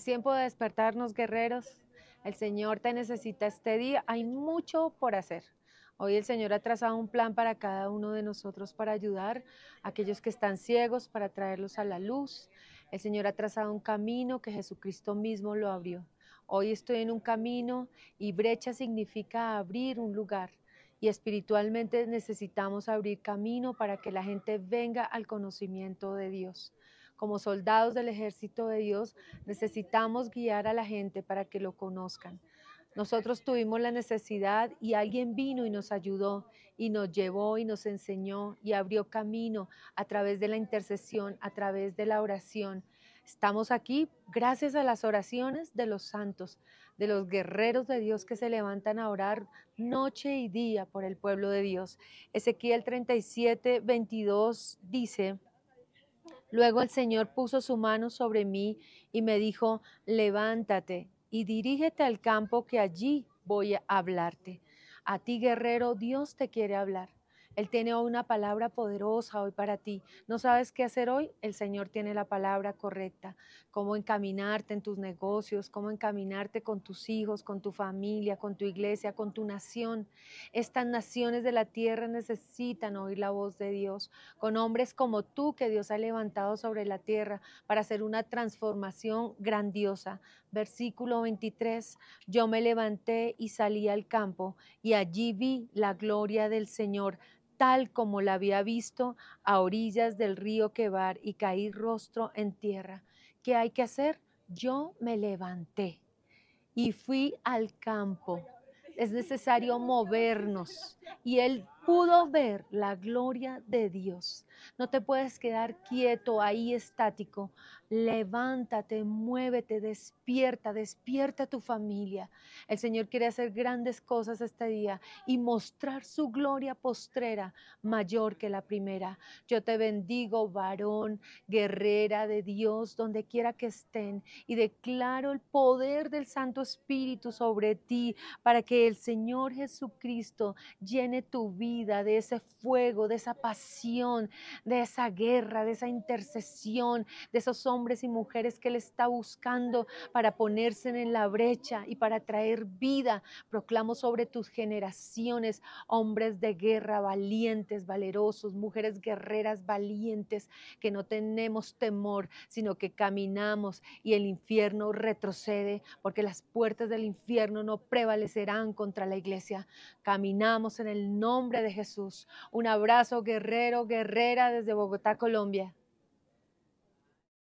Es tiempo de despertarnos, guerreros. El Señor te necesita este día. Hay mucho por hacer. Hoy el Señor ha trazado un plan para cada uno de nosotros para ayudar a aquellos que están ciegos, para traerlos a la luz. El Señor ha trazado un camino que Jesucristo mismo lo abrió. Hoy estoy en un camino y brecha significa abrir un lugar. Y espiritualmente necesitamos abrir camino para que la gente venga al conocimiento de Dios como soldados del ejército de Dios, necesitamos guiar a la gente para que lo conozcan. Nosotros tuvimos la necesidad y alguien vino y nos ayudó y nos llevó y nos enseñó y abrió camino a través de la intercesión, a través de la oración. Estamos aquí gracias a las oraciones de los santos, de los guerreros de Dios que se levantan a orar noche y día por el pueblo de Dios. Ezequiel 37, 22 dice, Luego el Señor puso su mano sobre mí y me dijo, levántate y dirígete al campo que allí voy a hablarte. A ti, guerrero, Dios te quiere hablar. Él tiene hoy una palabra poderosa hoy para ti. ¿No sabes qué hacer hoy? El Señor tiene la palabra correcta. Cómo encaminarte en tus negocios, cómo encaminarte con tus hijos, con tu familia, con tu iglesia, con tu nación. Estas naciones de la tierra necesitan oír la voz de Dios. Con hombres como tú que Dios ha levantado sobre la tierra para hacer una transformación grandiosa. Versículo 23. Yo me levanté y salí al campo y allí vi la gloria del Señor tal como la había visto a orillas del río Quebar y caí rostro en tierra. ¿Qué hay que hacer? Yo me levanté y fui al campo. Es necesario movernos. Y él pudo ver la gloria de Dios. No te puedes quedar quieto ahí estático. Levántate, muévete, despierta, despierta tu familia. El Señor quiere hacer grandes cosas este día y mostrar su gloria postrera mayor que la primera. Yo te bendigo, varón, guerrera de Dios, donde quiera que estén, y declaro el poder del Santo Espíritu sobre ti para que el Señor Jesucristo llene tu vida de ese fuego, de esa pasión, de esa guerra, de esa intercesión, de esos hombres y mujeres que Él está buscando para ponerse en la brecha y para traer vida. Proclamo sobre tus generaciones hombres de guerra, valientes, valerosos, mujeres guerreras, valientes, que no tenemos temor, sino que caminamos y el infierno retrocede, porque las puertas del infierno no prevalecerán contra la iglesia. Caminamos en el nombre de Jesús. Un abrazo guerrero, guerrera desde Bogotá, Colombia.